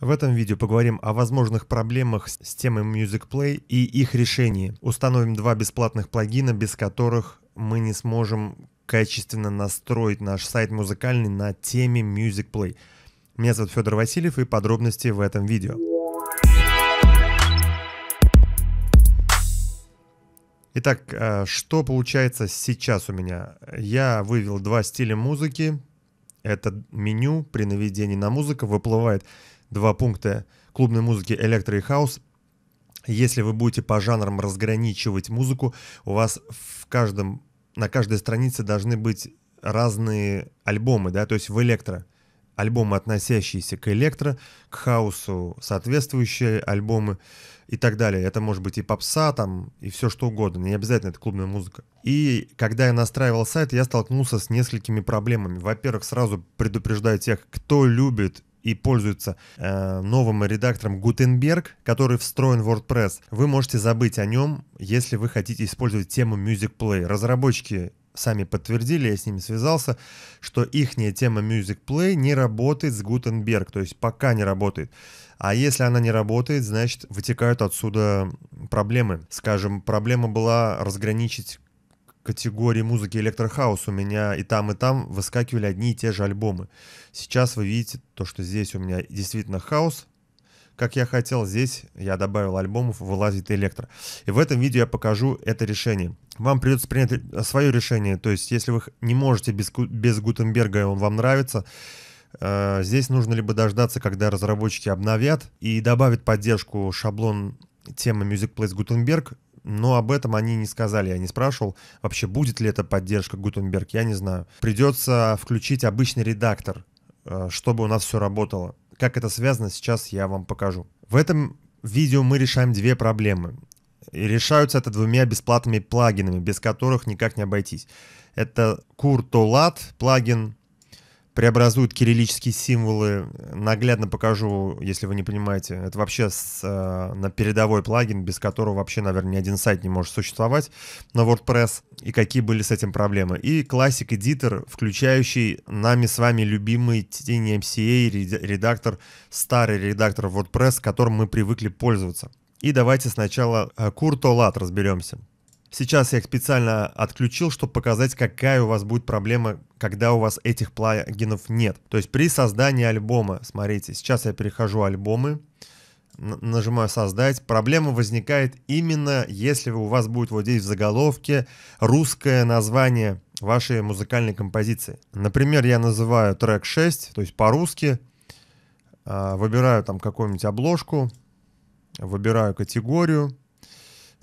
В этом видео поговорим о возможных проблемах с темой Music Play и их решении. Установим два бесплатных плагина, без которых мы не сможем качественно настроить наш сайт музыкальный на теме Music Play. Меня зовут Федор Васильев и подробности в этом видео. Итак, э, что получается сейчас у меня? Я вывел два стиля музыки. Это меню при наведении на музыку выплывает два пункта клубной музыки электро и хаус. Если вы будете по жанрам разграничивать музыку, у вас в каждом, на каждой странице должны быть разные альбомы, да, то есть в электро альбомы, относящиеся к электро, к хаосу, соответствующие альбомы и так далее. Это может быть и попса там, и все что угодно. Не обязательно это клубная музыка. И когда я настраивал сайт, я столкнулся с несколькими проблемами. Во-первых, сразу предупреждаю тех, кто любит и пользуется э, новым редактором Gutenberg, который встроен в WordPress, вы можете забыть о нем, если вы хотите использовать тему Music Play. Разработчики сами подтвердили, я с ними связался, что ихняя тема Music Play не работает с Gutenberg, то есть пока не работает. А если она не работает, значит, вытекают отсюда проблемы. Скажем, проблема была разграничить категории музыки электрохаус у меня и там, и там выскакивали одни и те же альбомы. Сейчас вы видите то, что здесь у меня действительно хаос, как я хотел. Здесь я добавил альбомов, вылазит электро. И в этом видео я покажу это решение. Вам придется принять свое решение. То есть, если вы не можете без, без Гутенберга, и он вам нравится, э, здесь нужно либо дождаться, когда разработчики обновят и добавят поддержку шаблон темы Music Place Gutenberg но об этом они не сказали, я не спрашивал. Вообще, будет ли это поддержка Гутенберг, я не знаю. Придется включить обычный редактор, э, чтобы у нас все работало. Как это связано, сейчас я вам покажу. В этом видео мы решаем две проблемы. И решаются это двумя бесплатными плагинами, без которых никак не обойтись. Это CurtoLat плагин преобразуют кириллические символы. Наглядно покажу, если вы не понимаете. Это вообще с, э, на передовой плагин, без которого вообще, наверное, ни один сайт не может существовать на WordPress. И какие были с этим проблемы. И классик Editor, включающий нами с вами любимый тени а, MCA редактор, старый редактор WordPress, которым мы привыкли пользоваться. И давайте сначала э, Куртолат разберемся. Сейчас я их специально отключил, чтобы показать, какая у вас будет проблема, когда у вас этих плагинов нет. То есть при создании альбома, смотрите, сейчас я перехожу альбомы, нажимаю создать. Проблема возникает именно, если у вас будет вот здесь в заголовке русское название вашей музыкальной композиции. Например, я называю трек 6, то есть по-русски. А, выбираю там какую-нибудь обложку, выбираю категорию,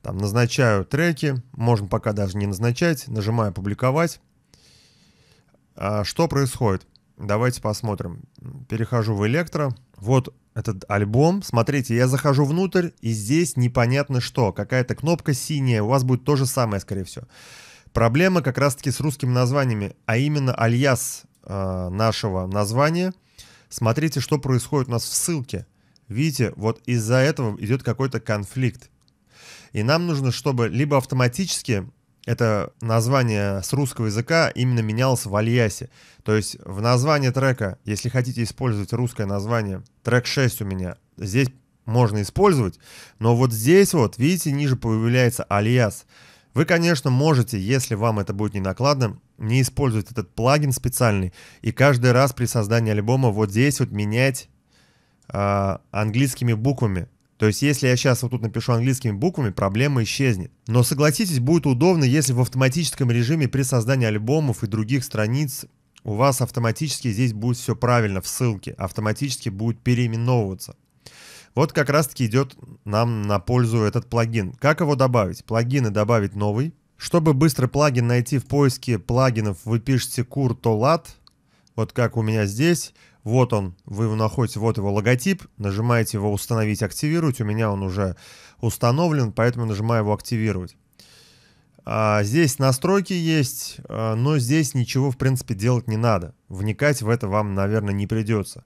там назначаю треки, можно пока даже не назначать, нажимаю «Публиковать». А, что происходит? Давайте посмотрим. Перехожу в «Электро». Вот этот альбом. Смотрите, я захожу внутрь, и здесь непонятно что. Какая-то кнопка синяя, у вас будет то же самое, скорее всего. Проблема как раз-таки с русскими названиями, а именно альяс э, нашего названия. Смотрите, что происходит у нас в ссылке. Видите, вот из-за этого идет какой-то конфликт. И нам нужно, чтобы либо автоматически это название с русского языка именно менялось в Альясе. То есть в названии трека, если хотите использовать русское название, трек 6 у меня, здесь можно использовать, но вот здесь вот, видите, ниже появляется альяс. Вы, конечно, можете, если вам это будет не накладно, не использовать этот плагин специальный и каждый раз при создании альбома вот здесь вот менять э, английскими буквами то есть, если я сейчас вот тут напишу английскими буквами, проблема исчезнет. Но согласитесь, будет удобно, если в автоматическом режиме при создании альбомов и других страниц у вас автоматически здесь будет все правильно в ссылке, автоматически будет переименовываться. Вот как раз таки идет нам на пользу этот плагин. Как его добавить? Плагины добавить новый. Чтобы быстрый плагин найти в поиске плагинов, вы пишете curtolat, вот как у меня здесь. Вот он, вы его находите, вот его логотип, нажимаете его «Установить», «Активировать». У меня он уже установлен, поэтому нажимаю его «Активировать». А, здесь настройки есть, а, но здесь ничего, в принципе, делать не надо. Вникать в это вам, наверное, не придется.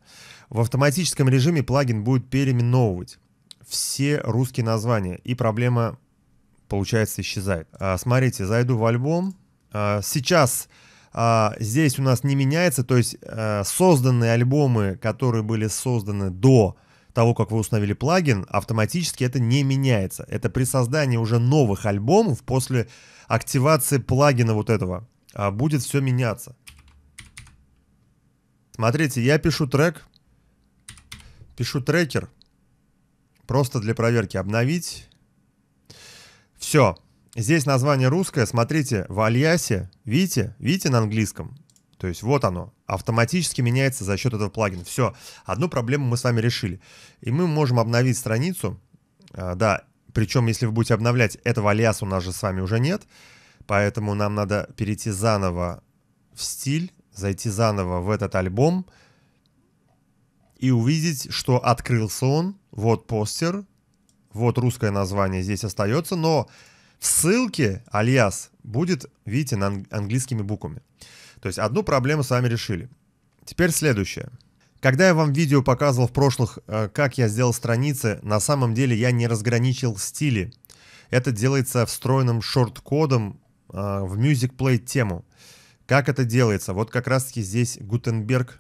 В автоматическом режиме плагин будет переименовывать все русские названия, и проблема, получается, исчезает. А, смотрите, зайду в альбом. А, сейчас а, здесь у нас не меняется, то есть а, созданные альбомы, которые были созданы до того, как вы установили плагин, автоматически это не меняется. Это при создании уже новых альбомов после активации плагина вот этого а, будет все меняться. Смотрите, я пишу трек, пишу трекер, просто для проверки обновить. Все, Здесь название русское, смотрите, в Альясе, видите, видите на английском? То есть вот оно, автоматически меняется за счет этого плагина. Все, одну проблему мы с вами решили. И мы можем обновить страницу, а, да, причем если вы будете обновлять, этого Альяса у нас же с вами уже нет, поэтому нам надо перейти заново в стиль, зайти заново в этот альбом и увидеть, что открылся он, вот постер, вот русское название здесь остается, но в ссылке альяс будет, видите, на английскими буквами. То есть одну проблему с вами решили. Теперь следующее. Когда я вам видео показывал в прошлых, э, как я сделал страницы, на самом деле я не разграничил стили. Это делается встроенным шорт-кодом э, в Music Play тему. Как это делается? Вот как раз таки здесь Гутенберг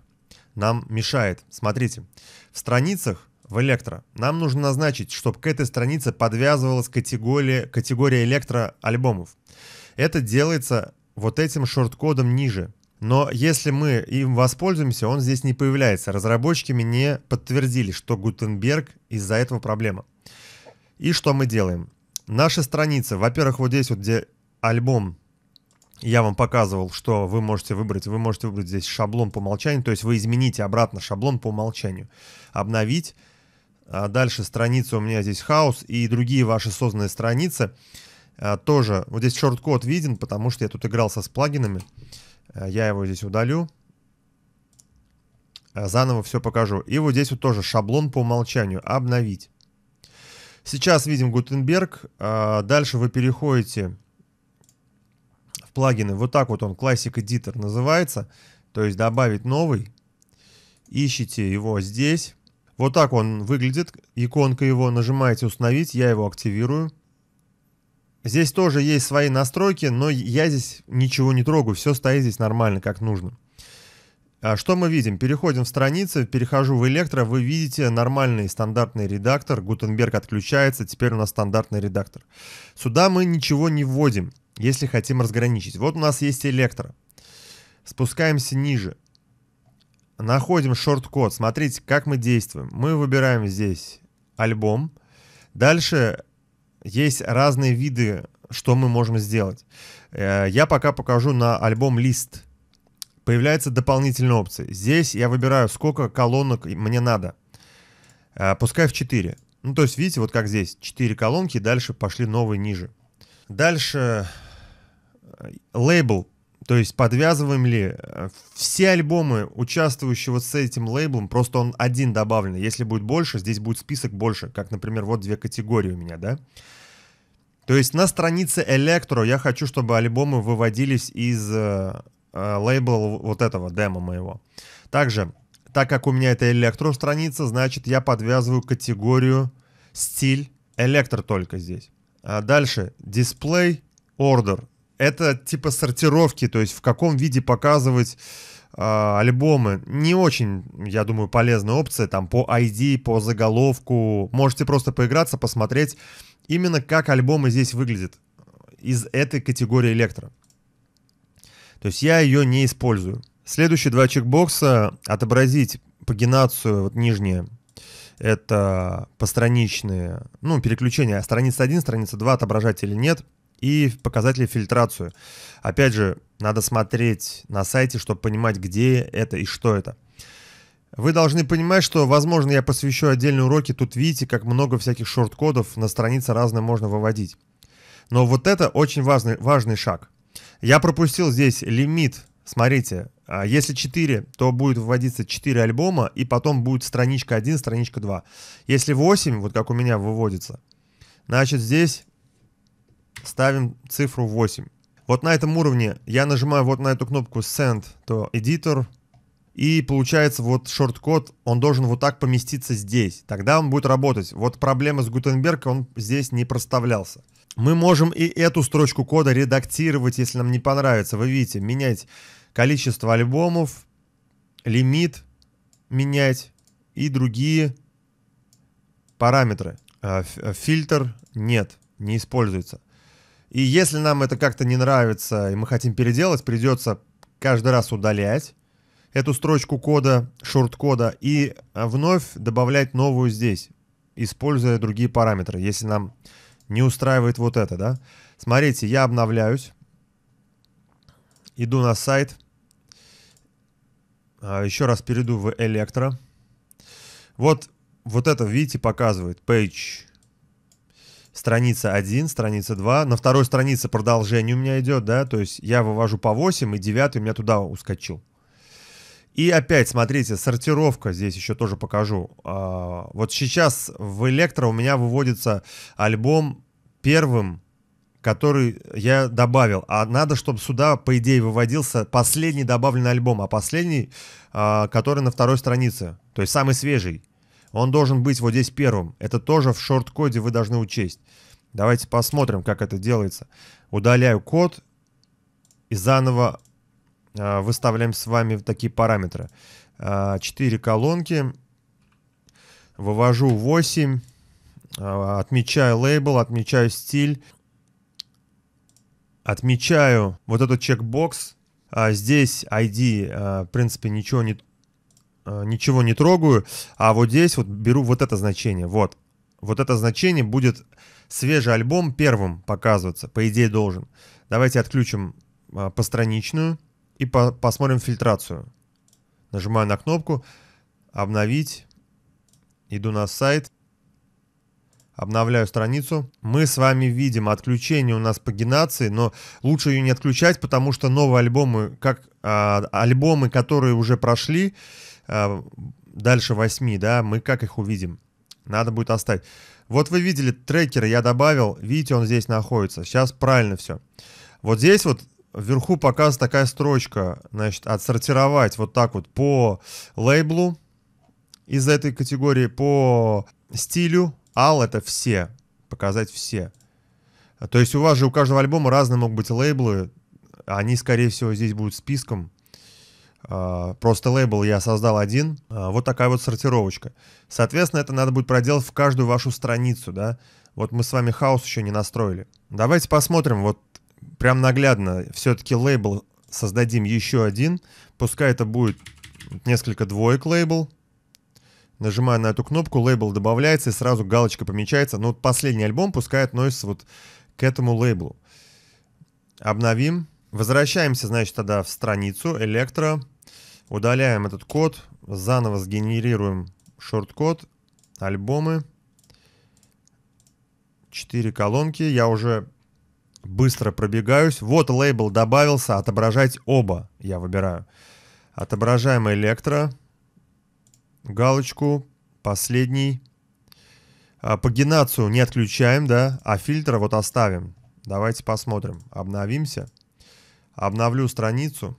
нам мешает. Смотрите, в страницах в электро. Нам нужно назначить, чтобы к этой странице подвязывалась категория, категория электро альбомов. Это делается вот этим шорт-кодом ниже. Но если мы им воспользуемся, он здесь не появляется. Разработчики мне подтвердили, что Гутенберг из-за этого проблема. И что мы делаем? Наша страница, во-первых, вот здесь вот, где альбом, я вам показывал, что вы можете выбрать. Вы можете выбрать здесь шаблон по умолчанию, то есть вы измените обратно шаблон по умолчанию. Обновить а дальше страница у меня здесь хаос и другие ваши созданные страницы. А, тоже вот здесь шорт-код виден, потому что я тут игрался с плагинами. А, я его здесь удалю. А, заново все покажу. И вот здесь вот тоже шаблон по умолчанию. Обновить. Сейчас видим Гутенберг. А, дальше вы переходите в плагины. Вот так вот он, Classic Editor называется. То есть добавить новый. Ищите его здесь. Вот так он выглядит. Иконка его, нажимаете «Установить», я его активирую. Здесь тоже есть свои настройки, но я здесь ничего не трогаю, все стоит здесь нормально, как нужно. А что мы видим? Переходим в страницы, перехожу в электро, вы видите нормальный стандартный редактор, Гутенберг отключается, теперь у нас стандартный редактор. Сюда мы ничего не вводим, если хотим разграничить. Вот у нас есть электро. Спускаемся ниже находим шорт-код, смотрите, как мы действуем. Мы выбираем здесь альбом. Дальше есть разные виды, что мы можем сделать. Э, я пока покажу на альбом лист. Появляется дополнительная опция. Здесь я выбираю, сколько колонок мне надо. Э, пускай в 4. Ну, то есть, видите, вот как здесь, 4 колонки, дальше пошли новые ниже. Дальше э, лейбл. То есть подвязываем ли э, все альбомы участвующие вот с этим лейблом, просто он один добавлен. Если будет больше, здесь будет список больше, как, например, вот две категории у меня, да? То есть на странице Электро я хочу, чтобы альбомы выводились из э, э, лейбла вот этого демо моего. Также, так как у меня это Электро страница, значит я подвязываю категорию стиль Электро только здесь. А дальше дисплей, order это типа сортировки, то есть в каком виде показывать э, альбомы. Не очень, я думаю, полезная опция, там по ID, по заголовку. Можете просто поиграться, посмотреть именно как альбомы здесь выглядят из этой категории электро. То есть я ее не использую. Следующие два чекбокса отобразить пагинацию, вот нижние, это постраничные, ну, переключения, страница 1, страница 2 отображать или нет – и показатели фильтрацию. Опять же, надо смотреть на сайте, чтобы понимать, где это и что это. Вы должны понимать, что, возможно, я посвящу отдельные уроки. Тут видите, как много всяких шорт-кодов на странице разные можно выводить. Но вот это очень важный, важный шаг. Я пропустил здесь лимит. Смотрите, а если 4, то будет выводиться 4 альбома, и потом будет страничка 1, страничка 2. Если 8, вот как у меня выводится, значит здесь ставим цифру 8. Вот на этом уровне я нажимаю вот на эту кнопку Send to Editor, и получается вот шорткод, он должен вот так поместиться здесь. Тогда он будет работать. Вот проблема с Гутенберг, он здесь не проставлялся. Мы можем и эту строчку кода редактировать, если нам не понравится. Вы видите, менять количество альбомов, лимит менять и другие параметры. Э, э, фильтр нет, не используется. И если нам это как-то не нравится, и мы хотим переделать, придется каждый раз удалять эту строчку кода, шорт-кода, и э, вновь добавлять новую здесь, используя другие параметры, если нам не устраивает вот это, да. Смотрите, я обновляюсь, иду на сайт, а, еще раз перейду в электро. Вот, вот это, видите, показывает page страница 1, страница 2, на второй странице продолжение у меня идет, да, то есть я вывожу по 8, и 9 у меня туда ускочил. И опять, смотрите, сортировка здесь еще тоже покажу. А, вот сейчас в электро у меня выводится альбом первым, который я добавил. А надо, чтобы сюда, по идее, выводился последний добавленный альбом, а последний, а, который на второй странице, то есть самый свежий. Он должен быть вот здесь первым. Это тоже в шорт-коде вы должны учесть. Давайте посмотрим, как это делается. Удаляю код и заново э, выставляем с вами такие параметры. Э, колонки. Вывожу 8. Э, а, отмечаю лейбл, отмечаю стиль. Отмечаю вот этот чекбокс. А здесь ID, в принципе, ничего не, Э, ничего не трогаю, а вот здесь вот беру вот это значение, вот. Вот это значение будет свежий альбом первым показываться, по идее должен. Давайте отключим а, постраничную и по посмотрим фильтрацию. Нажимаю на кнопку «Обновить», иду на сайт, обновляю страницу. Мы с вами видим отключение у нас пагинации, но лучше ее не отключать, потому что новые альбомы, как а, альбомы, которые уже прошли, а, дальше 8, да, мы как их увидим? Надо будет оставить. Вот вы видели трекеры, я добавил, видите, он здесь находится. Сейчас правильно все. Вот здесь вот вверху показана такая строчка, значит, отсортировать вот так вот по лейблу из этой категории, по стилю. All это все, показать все. То есть у вас же у каждого альбома разные могут быть лейблы, они, скорее всего, здесь будут списком. А, просто лейбл я создал один. А, вот такая вот сортировочка. Соответственно, это надо будет проделать в каждую вашу страницу, да. Вот мы с вами хаос еще не настроили. Давайте посмотрим, вот прям наглядно. Все-таки лейбл создадим еще один. Пускай это будет несколько двоек лейбл. Нажимаю на эту кнопку, лейбл добавляется и сразу галочка помечается. Но ну, вот последний альбом пускай относится вот к этому лейблу. Обновим. Возвращаемся, значит, тогда в страницу Электро. Удаляем этот код, заново сгенерируем шорт-код, альбомы, 4 колонки. Я уже быстро пробегаюсь. Вот лейбл добавился, отображать оба я выбираю. Отображаем электро, галочку, последний. А, Пагинацию не отключаем, да, а фильтр вот оставим. Давайте посмотрим. Обновимся. Обновлю страницу.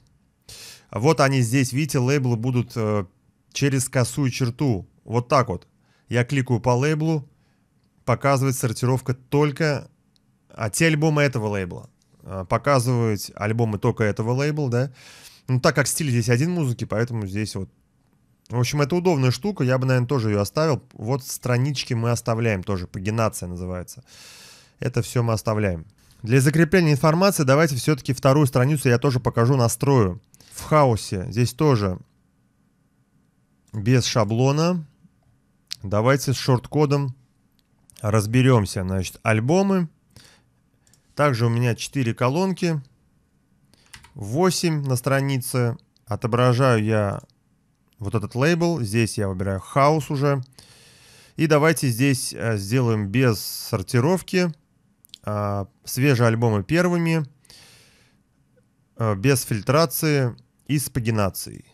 Вот они здесь, видите, лейблы будут э, через косую черту. Вот так вот. Я кликаю по лейблу, показывает сортировка только а те альбомы этого лейбла. Э, Показывают альбомы только этого лейбла, да. Ну, так как стиль здесь один музыки, поэтому здесь вот... В общем, это удобная штука, я бы, наверное, тоже ее оставил. Вот странички мы оставляем тоже, пагинация называется. Это все мы оставляем. Для закрепления информации давайте все-таки вторую страницу я тоже покажу, настрою в хаосе. Здесь тоже без шаблона. Давайте с шорт-кодом разберемся. Значит, альбомы. Также у меня 4 колонки. 8 на странице. Отображаю я вот этот лейбл. Здесь я выбираю хаос уже. И давайте здесь э, сделаем без сортировки. А, свежие альбомы первыми. Э, без фильтрации и с пагинацией.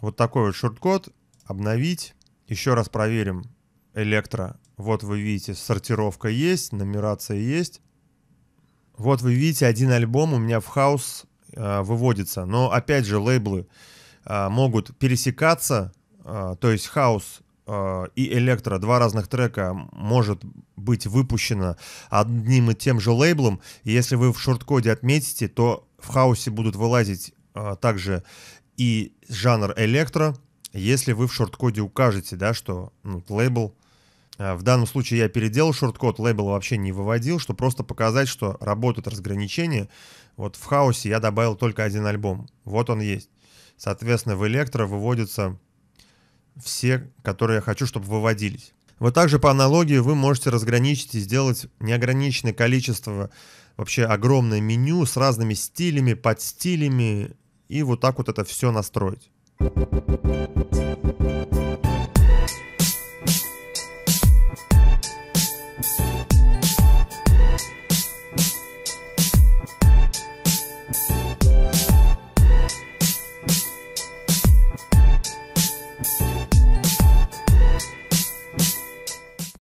Вот такой вот шорткод. Обновить. Еще раз проверим электро. Вот вы видите, сортировка есть, нумерация есть. Вот вы видите, один альбом у меня в хаус э, выводится. Но опять же, лейблы э, могут пересекаться. Э, то есть хаус э, и электро, два разных трека, может быть выпущено одним и тем же лейблом. И если вы в шорткоде отметите, то в хаосе будут вылазить а, также и жанр электро, если вы в шорткоде укажете, да, что ну, лейбл, а, в данном случае я переделал шорткод, лейбл вообще не выводил, что просто показать, что работают разграничения. Вот в хаосе я добавил только один альбом, вот он есть. Соответственно, в электро выводятся все, которые я хочу, чтобы выводились. Вот также по аналогии вы можете разграничить и сделать неограниченное количество вообще огромное меню с разными стилями, под стилями и вот так вот это все настроить.